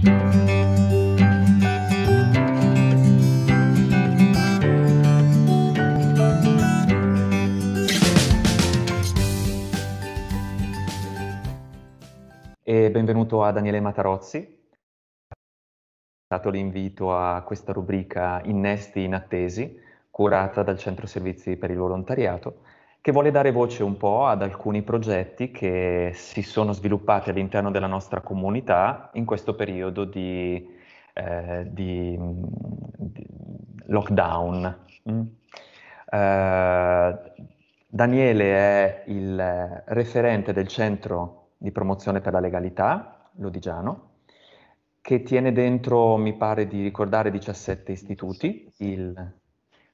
E benvenuto a Daniele Matarozzi, Dato l'invito a questa rubrica Innesti inattesi, curata dal Centro Servizi per il Volontariato che vuole dare voce un po' ad alcuni progetti che si sono sviluppati all'interno della nostra comunità in questo periodo di, eh, di, di lockdown. Mm. Eh, Daniele è il referente del Centro di promozione per la legalità, Lodigiano, che tiene dentro, mi pare di ricordare, 17 istituti, il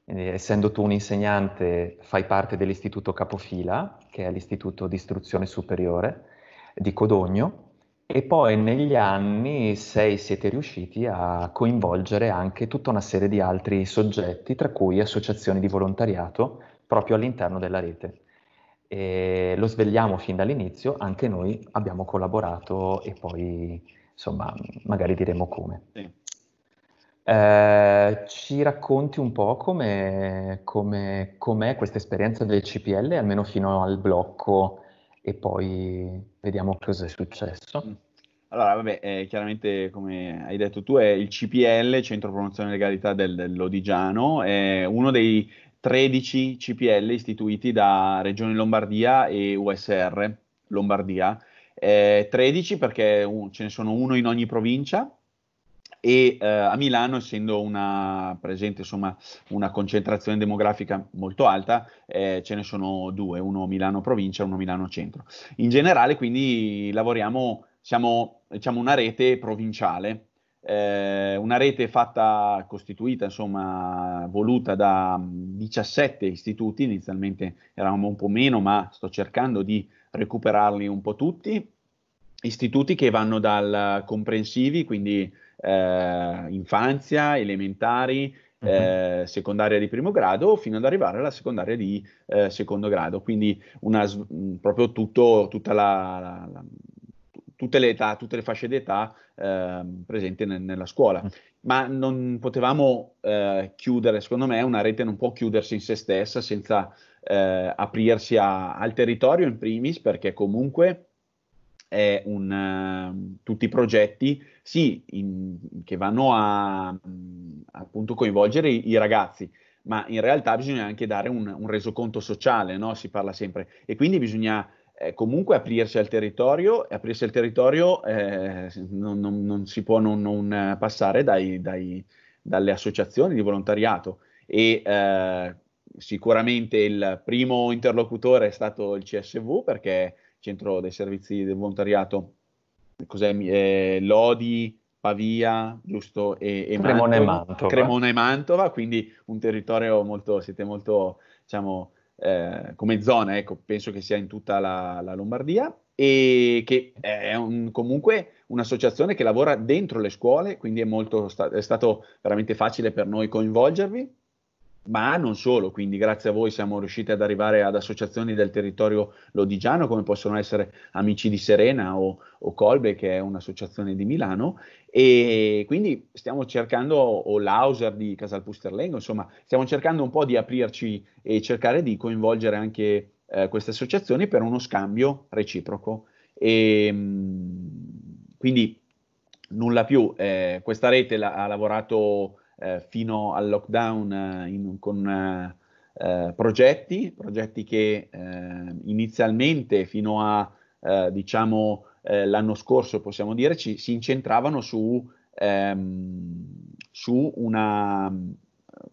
essendo tu un insegnante, fai parte dell'istituto Capofila, che è l'istituto di istruzione superiore di Codogno, e poi negli anni sei, siete riusciti a coinvolgere anche tutta una serie di altri soggetti, tra cui associazioni di volontariato proprio all'interno della rete. E lo svegliamo fin dall'inizio, anche noi abbiamo collaborato e poi insomma magari diremo come. Sì. Eh, ci racconti un po' come, come, com'è questa esperienza del CPL, almeno fino al blocco, e poi vediamo cosa è successo. Mm. Allora, vabbè, eh, chiaramente come hai detto tu, è il CPL, Centro Promozione Legalità del, dell'Odigiano, è uno dei 13 CPL istituiti da Regione Lombardia e USR Lombardia. Eh, 13 perché uh, ce ne sono uno in ogni provincia, e eh, a Milano, essendo una, presente insomma, una concentrazione demografica molto alta, eh, ce ne sono due, uno Milano provincia e uno Milano centro. In generale quindi lavoriamo, siamo diciamo, una rete provinciale, eh, una rete fatta, costituita, insomma, voluta da 17 mm, istituti, inizialmente eravamo un po' meno, ma sto cercando di recuperarli un po' tutti, istituti che vanno dal comprensivi, quindi eh, infanzia, elementari, mhm. eh, secondaria di primo grado fino ad arrivare alla secondaria di eh, secondo grado, quindi una, mm, proprio tutto, tutta la, la, la, tutte, le età, tutte le fasce d'età eh, presenti ne, nella scuola. Mm. Ma non potevamo eh, chiudere, secondo me una rete non può chiudersi in se stessa senza eh, aprirsi a, al territorio in primis, perché comunque è un, eh, tutti i progetti sì, in, che vanno a, appunto coinvolgere i, i ragazzi, ma in realtà bisogna anche dare un, un resoconto sociale, no? si parla sempre, e quindi bisogna eh, comunque aprirsi al territorio, e aprirsi al territorio eh, non, non, non, si può non, non passare dai, dai, dalle associazioni di volontariato e eh, sicuramente il primo interlocutore è stato il CSV perché è il Centro dei Servizi del Volontariato cos'è, eh, Lodi, Pavia, giusto, e, e Cremona, Mantova, e Mantova. Cremona e Mantova, quindi un territorio molto, siete molto, diciamo, eh, come zona, ecco, penso che sia in tutta la, la Lombardia, e che è un, comunque un'associazione che lavora dentro le scuole, quindi è, molto, sta- è stato veramente facile per noi coinvolgervi ma non solo, quindi grazie a voi siamo riusciti ad arrivare ad associazioni del territorio lodigiano come possono essere Amici di Serena o, o Colbe che è un'associazione di Milano e quindi stiamo cercando, o l'Auser di Casalpusterlengo, insomma stiamo cercando un po' di aprirci e cercare di coinvolgere anche eh, queste associazioni per uno scambio reciproco. E, ehm, mh, quindi nulla più, eh, questa rete la, ha lavorato eh, fino al lockdown eh, in, con eh, eh, progetti, progetti che inizialmente fino a diciamo l'anno scorso possiamo dire ci, si incentravano su, ehm, su una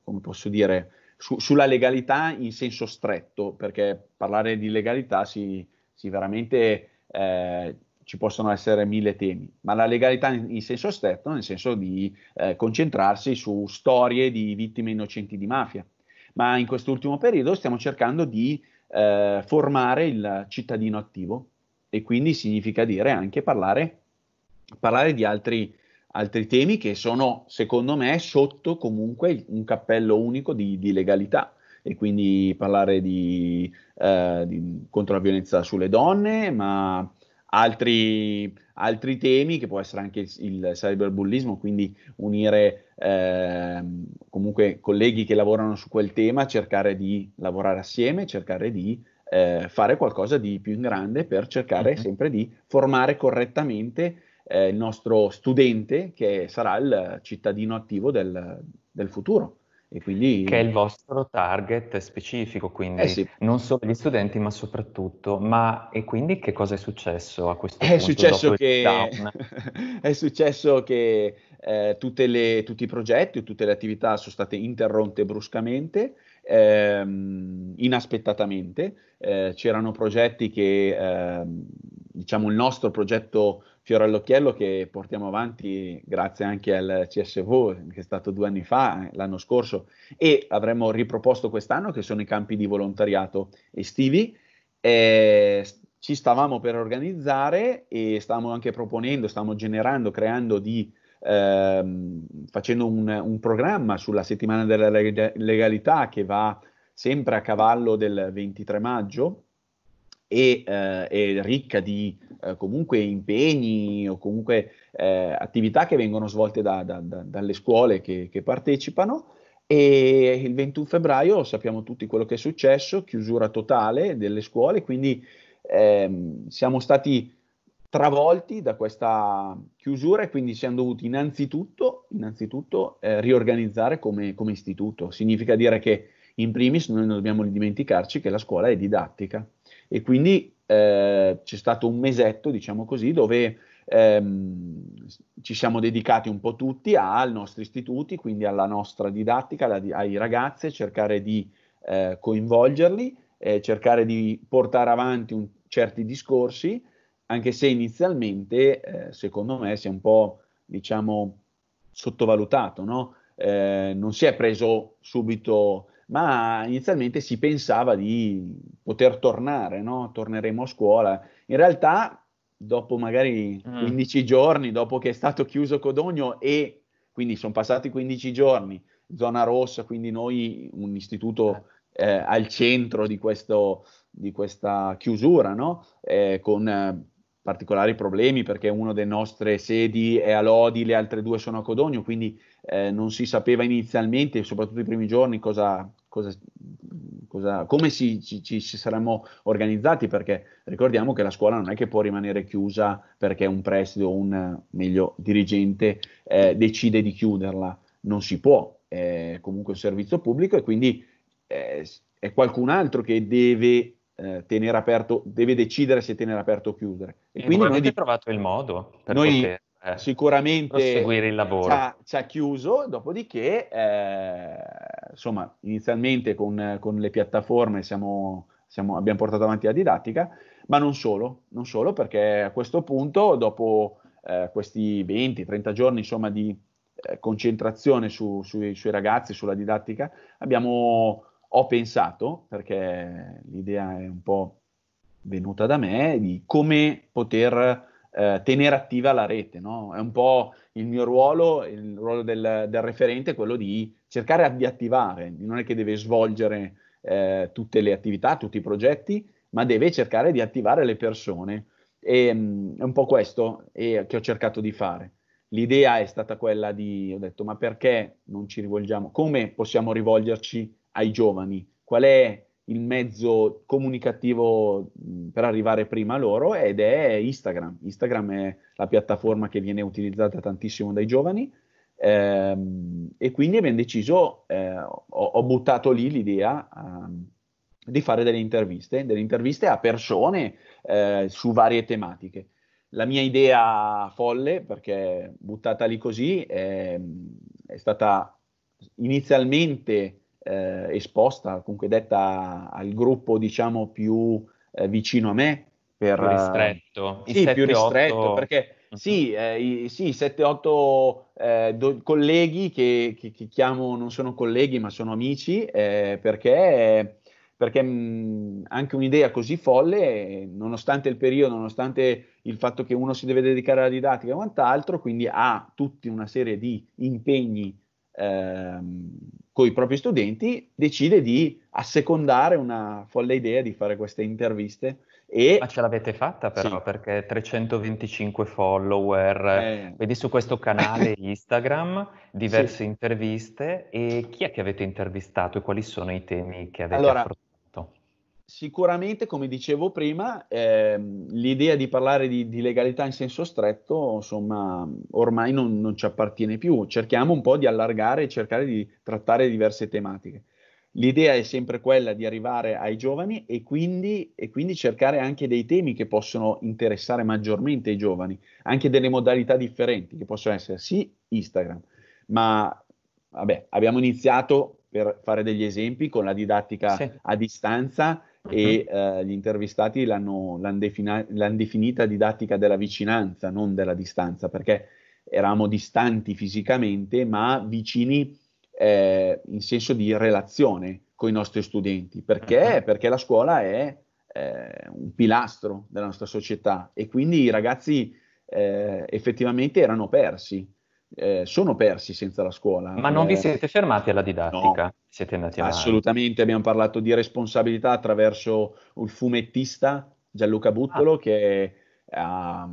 come posso dire su, sulla legalità in senso stretto, perché parlare di legalità si, si veramente eh, ci possono essere mille temi, ma la legalità in, senso stretto, nel senso di eh, concentrarsi su storie di vittime innocenti di mafia. Ma in quest'ultimo periodo stiamo cercando di eh, formare il cittadino attivo e quindi significa dire anche parlare, parlare di altri, altri, temi che sono, secondo me, sotto comunque un cappello unico di, di legalità e quindi parlare di, eh, di, contro la violenza sulle donne, ma altri, altri temi, che può essere anche il, cyberbullismo, quindi unire eh, comunque colleghi che lavorano su quel tema, cercare di lavorare assieme, cercare di eh, fare qualcosa di più in grande per cercare mm-hmm. sempre di formare correttamente eh, il nostro studente che sarà il cittadino attivo del, del futuro. Quindi... Che è il vostro target specifico, quindi eh sì. non solo gli studenti, ma soprattutto. Ma e quindi che cosa è successo a questo è punto? Successo che... è successo che eh, le, tutti i progetti tutte le attività sono state interrotte bruscamente. Ehm, inaspettatamente eh, c'erano progetti che ehm, diciamo, il nostro progetto Fiore all'Occhiello che portiamo avanti grazie anche al CSV che è stato due anni fa, eh, l'anno scorso, e avremmo riproposto quest'anno che sono i campi di volontariato estivi. Eh, ci stavamo per organizzare e stavamo anche proponendo, stavamo generando, creando di... Ehm, facendo un, un programma sulla settimana della legalità che va sempre a cavallo del 23 maggio e, eh, e ricca di eh, comunque impegni o comunque eh, attività che vengono svolte da, da, da, dalle scuole che, che partecipano. E il 21 febbraio sappiamo tutti quello che è successo, chiusura totale delle scuole, quindi ehm, siamo stati travolti da questa chiusura e quindi siamo dovuti innanzitutto, innanzitutto eh, riorganizzare come, come istituto. Significa dire che in primis noi non dobbiamo dimenticarci che la scuola è didattica. E quindi eh, c'è stato un mesetto, diciamo così, dove ehm, ci siamo dedicati un po' tutti ai nostri istituti, quindi alla nostra didattica, alla, ai ragazzi, cercare di eh, coinvolgerli, eh, cercare di portare avanti un, certi discorsi, anche se inizialmente, eh, secondo me, si è un po', diciamo, sottovalutato, no? Eh, non si è preso subito ma inizialmente si pensava di poter tornare, no? torneremo a scuola. In realtà, dopo magari 15 mm. giorni, dopo che è stato chiuso Codogno e quindi sono passati 15 giorni, zona rossa, quindi noi un istituto eh, al centro di, questo, di questa chiusura, no? eh, con eh, particolari problemi perché una delle nostre sedi è a Lodi, le altre due sono a Codogno, quindi eh, non si sapeva inizialmente, soprattutto i primi giorni, cosa, cosa, cosa, come si, ci, ci, ci, saremmo organizzati, perché ricordiamo che la scuola non è che può rimanere chiusa perché un preside o un meglio dirigente eh, decide di chiuderla, non si può, è comunque un servizio pubblico e quindi è, eh, è qualcun altro che deve eh, tenere aperto, deve decidere se tenere aperto o chiudere. E, e quindi noi abbiamo trovato il modo per noi, poter eh, sicuramente Ci, ha, chiuso, dopodiché eh, insomma inizialmente con, con le piattaforme siamo, siamo, abbiamo portato avanti la didattica, ma non solo, non solo perché a questo punto dopo eh, questi 20-30 giorni insomma di eh, concentrazione su, su, sui ragazzi, sulla didattica, abbiamo, ho pensato, perché l'idea è un po' venuta da me, di come poter eh, tenere attiva la rete. No? È un po' il mio ruolo, il ruolo del, del referente è quello di cercare di attivare, non è che deve svolgere eh, tutte le attività, tutti i progetti, ma deve cercare di attivare le persone. E, mh, mm, è un po' questo eh, che ho cercato di fare. L'idea è stata quella di, ho detto, ma perché non ci rivolgiamo? Come possiamo rivolgerci ai giovani? Qual è il mezzo comunicativo per arrivare prima loro ed è Instagram. Instagram è la piattaforma che viene utilizzata tantissimo dai giovani ehm, e quindi abbiamo deciso, eh, ho, ho, buttato lì l'idea um, di fare delle interviste, delle interviste a persone eh, su varie tematiche. La mia idea folle, perché buttata lì così, è, è stata inizialmente eh, esposta, comunque detta al gruppo diciamo più eh, vicino a me. Per, più ristretto. Sì, 7, più ristretto, 8... perché uh-huh. i, sì, 7-8 mhm. eh, eh, do, colleghi che, che, che, chiamo, non sono colleghi ma sono amici, eh, perché perché mh, anche un'idea così folle, nonostante il periodo, nonostante il fatto che uno si deve dedicare alla didattica e quant'altro, quindi ha tutti una serie di impegni ehm, con i propri studenti, decide di assecondare una folle idea di fare queste interviste. E... Ma ce l'avete fatta però, sì. perché 325 follower, eh. vedi su questo canale Instagram, diverse sì. interviste, e chi è che avete intervistato e quali sono i temi che avete allora, affrontato? Sicuramente, come dicevo prima, ehm, l'idea di parlare di, di, legalità in senso stretto, insomma, ormai non, non, ci appartiene più. Cerchiamo un po' di allargare e cercare di trattare diverse tematiche. L'idea è sempre quella di arrivare ai giovani e quindi, e quindi cercare anche dei temi che possono interessare maggiormente i giovani, anche delle modalità differenti, che possono essere sì Instagram, ma vabbè, abbiamo iniziato per fare degli esempi con la didattica sì. a distanza e mhm. eh, gli intervistati l'hanno, l'hanno, defina- l'hanno, definita didattica della vicinanza, non della distanza, perché eravamo distanti fisicamente, ma vicini eh, in senso di relazione con i nostri studenti. Perché? Mhm. Perché la scuola è eh, un pilastro della nostra società e quindi i ragazzi eh, effettivamente erano persi eh, sono persi senza la scuola. Ma non eh, vi siete fermati alla didattica? No, siete andati avanti. Assolutamente, abbiamo parlato di responsabilità attraverso il fumettista, Gianluca Buttolo, ah. che ehm, ha,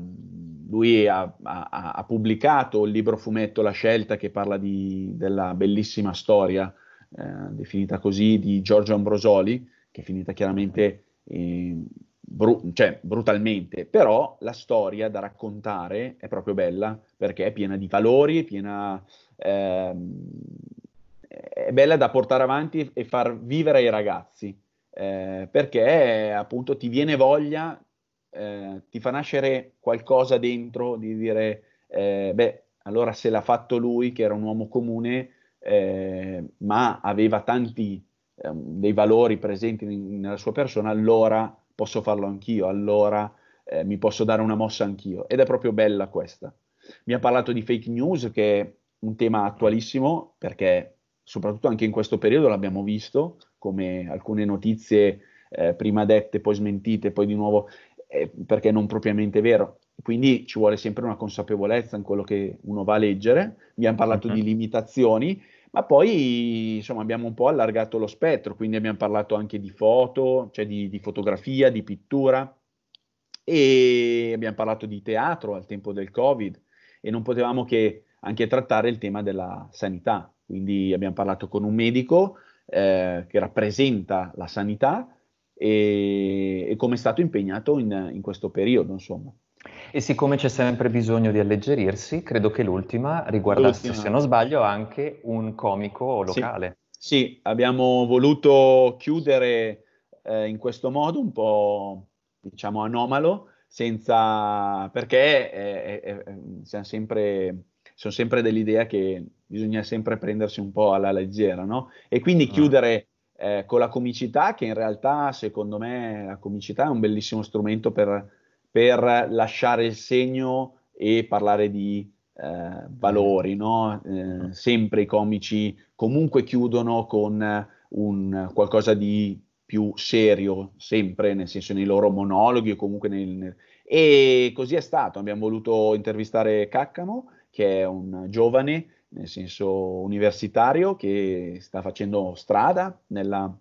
lui ha, ha, ha, pubblicato il libro fumetto La scelta che parla di, della bellissima storia, eh, definita così, di Giorgio Ambrosoli, che è finita chiaramente... In, bru- cioè, brutalmente, però la storia da raccontare è proprio bella perché è piena di valori, è piena... Ehm, è bella da portare avanti e far vivere ai ragazzi, eh, perché appunto ti viene voglia, eh, ti fa nascere qualcosa dentro di dire, eh, beh, allora se l'ha fatto lui, che era un uomo comune, eh, ma aveva tanti ehm, dei valori presenti in, nella sua persona, allora posso farlo anch'io, allora eh, mi posso dare una mossa anch'io. Ed è proprio bella questa. Mi ha parlato di fake news, che è un tema attualissimo, perché soprattutto anche in questo periodo l'abbiamo visto, come alcune notizie eh, prima dette, poi smentite, poi di nuovo, eh, perché non propriamente vero. Quindi ci vuole sempre una consapevolezza in quello che uno va a leggere. Mi ha parlato uh-huh. di mhm. limitazioni, ma poi insomma, abbiamo un po' allargato lo spettro, quindi abbiamo parlato anche di foto, cioè di, di fotografia, di pittura e abbiamo parlato di teatro al tempo del Covid e non potevamo che anche trattare il tema della sanità. Quindi abbiamo parlato con un medico eh, che rappresenta la sanità e, e come è stato impegnato in, in questo periodo, insomma. E siccome c'è sempre bisogno di alleggerirsi, credo che l'ultima riguardasse, l'ultima. se non sbaglio, anche un comico locale. Sì, sì abbiamo voluto chiudere eh, in questo modo un po', diciamo, anomalo, senza... perché eh, eh, eh sempre, sono sempre dell'idea che bisogna sempre prendersi un po' alla leggera, no? E quindi ah. chiudere... Eh, con la comicità, che in realtà secondo me la comicità è un bellissimo strumento per per lasciare il segno e parlare di eh, valori, no? eh, mm. sempre i comici comunque chiudono con un qualcosa di più serio, sempre nel senso nei loro monologhi o comunque nel, nel... E così è stato, abbiamo voluto intervistare Caccamo, che è un giovane, nel senso universitario, che sta facendo strada nella,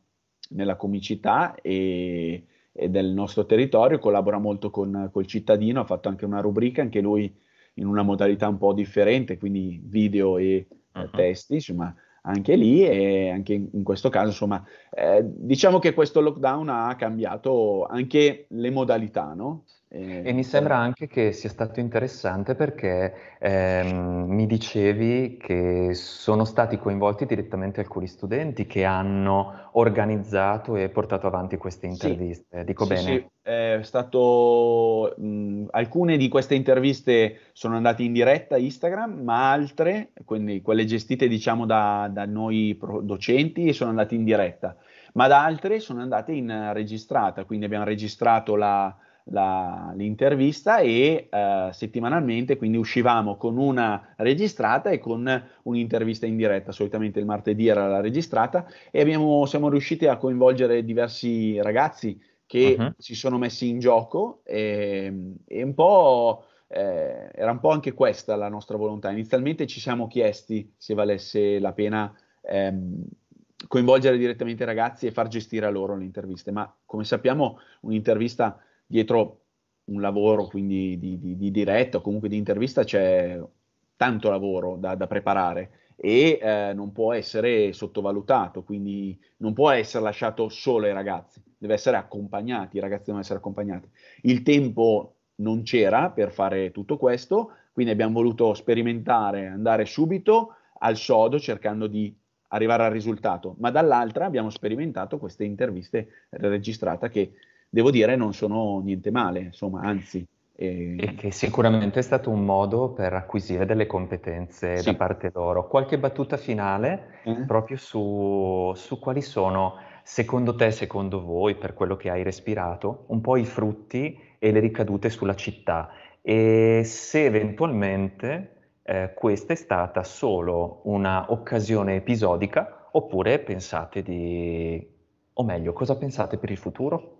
nella comicità e e del nostro territorio, collabora molto con il cittadino, ha fatto anche una rubrica, anche lui in una modalità un po' differente, quindi video e uh-huh. testi, insomma, anche lì e anche in, questo caso, insomma, eh, diciamo che questo lockdown ha cambiato anche le modalità, no? E, mi sembra anche che sia stato interessante perché ehm, mi dicevi che sono stati coinvolti direttamente alcuni studenti che hanno organizzato e portato avanti queste interviste. Sì, Dico sì, bene? Sì. È stato, mh, alcune di queste interviste sono andate in diretta Instagram, ma altre, quindi quelle gestite diciamo da, da noi docenti, sono andate in diretta, ma da altre sono andate in registrata, quindi abbiamo registrato la la, l'intervista e uh, settimanalmente quindi uscivamo con una registrata e con un'intervista in diretta, solitamente il martedì era la registrata e abbiamo, siamo riusciti a coinvolgere diversi ragazzi che uh-huh. si sono messi in gioco e, e un po' eh, era un po' anche questa la nostra volontà. Inizialmente ci siamo chiesti se valesse la pena ehm, coinvolgere direttamente i ragazzi e far gestire a loro le interviste, ma come sappiamo un'intervista dietro un lavoro quindi di, di, di diretta o comunque di intervista c'è tanto lavoro da, da preparare e eh, non può essere sottovalutato, quindi non può essere lasciato solo ai ragazzi, deve essere accompagnati, i ragazzi devono essere accompagnati. Il tempo non c'era per fare tutto questo, quindi abbiamo voluto sperimentare, andare subito al sodo cercando di arrivare al risultato, ma dall'altra abbiamo sperimentato queste interviste registrate che devo dire non sono niente male, insomma, anzi. Eh... E che sicuramente è stato un modo per acquisire delle competenze sì. da parte loro. Qualche battuta finale eh? proprio su, su quali sono, secondo te, secondo voi, per quello che hai respirato, un po' i frutti e le ricadute sulla città e se eventualmente eh, questa è stata solo un'occasione episodica oppure pensate di, o meglio, cosa pensate per il futuro?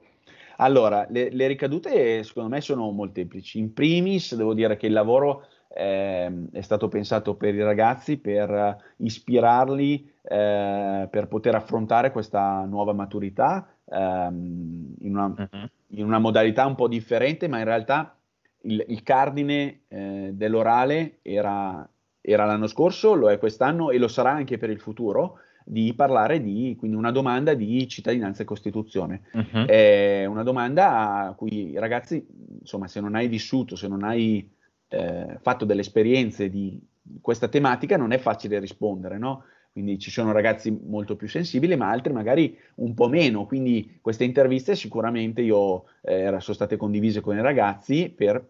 Allora, le, le, ricadute secondo me sono molteplici. In primis devo dire che il lavoro eh, è stato pensato per i ragazzi, per ispirarli, eh, per poter affrontare questa nuova maturità ehm, in, una, uh-huh. in, una, modalità un po' differente, ma in realtà il, il cardine eh, dell'orale era, era l'anno scorso, lo è quest'anno e lo sarà anche per il futuro di parlare di quindi una domanda di cittadinanza e Costituzione. Uh-huh. È una domanda a cui ragazzi, insomma, se non hai vissuto, se non hai eh, fatto delle esperienze di questa tematica, non è facile rispondere, no? Quindi ci sono ragazzi molto più sensibili, ma altri magari un po' meno. Quindi queste interviste sicuramente io, eh, sono state condivise con i ragazzi per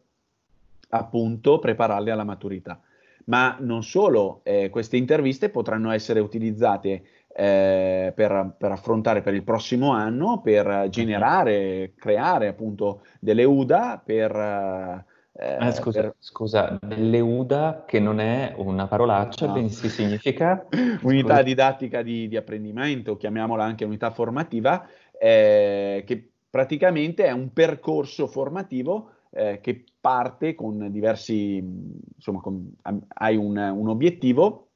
appunto prepararli alla maturità ma non solo, eh, queste interviste potranno essere utilizzate eh, per, per, affrontare per il prossimo anno, per mhm. generare, creare appunto delle UDA per... Eh, eh, scusa, per... scusa, delle UDA che non è una parolaccia, no. bensì significa... unità scusa. didattica di, di, apprendimento, chiamiamola anche unità formativa, eh, che praticamente è un percorso formativo eh, che parte con diversi, insomma, con, hai un, un obiettivo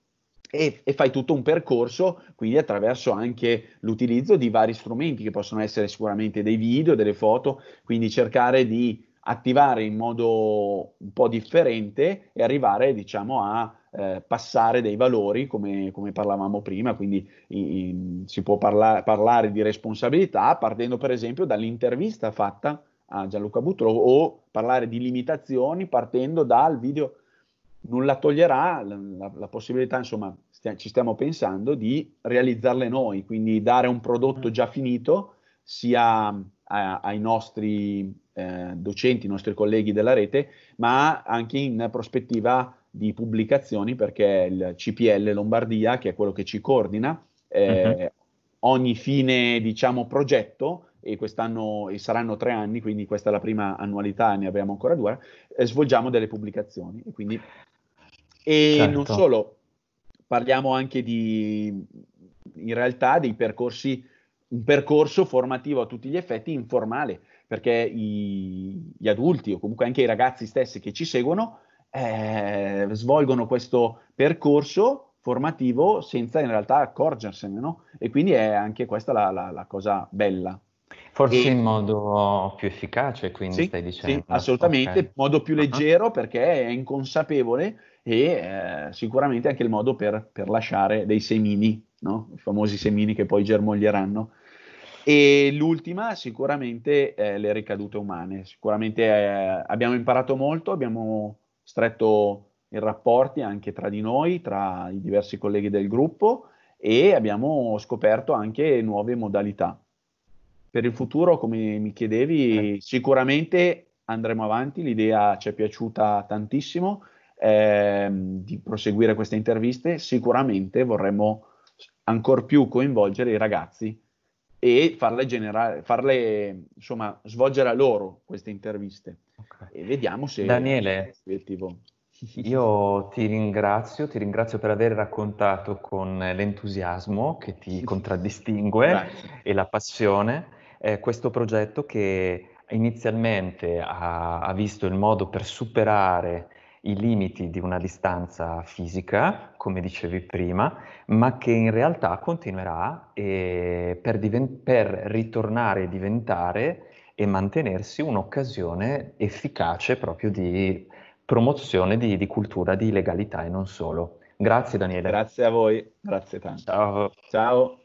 e, e, fai tutto un percorso, quindi attraverso anche l'utilizzo di vari strumenti che possono essere sicuramente dei video, delle foto, quindi cercare di attivare in modo un po' differente e arrivare diciamo a eh, passare dei valori come, come parlavamo prima, quindi in, in, si può parla- parlare di responsabilità partendo per esempio dall'intervista fatta a Gianluca Buttolo o parlare di limitazioni partendo dal video nulla toglierà la, la possibilità, insomma, stia, ci stiamo pensando di realizzarle noi, quindi dare un prodotto mm. già finito sia a, ai nostri eh, docenti, ai nostri colleghi della rete, ma anche in prospettiva di pubblicazioni perché il CPL Lombardia, che è quello che ci coordina, eh, uh-huh. ogni fine diciamo progetto e quest'anno e saranno tre anni, quindi questa è la prima annualità, ne abbiamo ancora due, eh, svolgiamo delle pubblicazioni. E, quindi, e certo. non solo, parliamo anche di, in realtà, dei percorsi, un percorso formativo a tutti gli effetti informale, perché i, gli adulti o comunque anche i ragazzi stessi che ci seguono eh, svolgono questo percorso formativo senza in realtà accorgersene, no? E quindi è anche questa la, la, la cosa bella. Forse e... in modo più efficace, quindi sì, stai dicendo. Sì, assolutamente, in okay. modo più leggero uh-huh. perché è inconsapevole e eh, sicuramente anche il modo per, per lasciare dei semini, no? i famosi semini che poi germoglieranno. E l'ultima sicuramente eh, le ricadute umane. Sicuramente eh, abbiamo imparato molto, abbiamo stretto i rapporti anche tra di noi, tra i diversi colleghi del gruppo e abbiamo scoperto anche nuove modalità. Per il futuro, come mi chiedevi, eh. sicuramente andremo avanti, l'idea ci è piaciuta tantissimo ehm, di proseguire queste interviste, sicuramente vorremmo ancora più coinvolgere i ragazzi e farle, generare, farle insomma, svolgere a loro queste interviste. Okay. E vediamo se Daniele, è Io ti ringrazio, ti ringrazio per aver raccontato con l'entusiasmo che ti contraddistingue e la passione eh, questo progetto che inizialmente ha, ha visto il modo per superare i limiti di una distanza fisica, come dicevi prima, ma che in realtà continuerà eh, per, diven- per ritornare e diventare e mantenersi un'occasione efficace proprio di promozione di, di, cultura di legalità e non solo. Grazie Daniele. Grazie a voi, grazie tanto. Ciao. Ciao.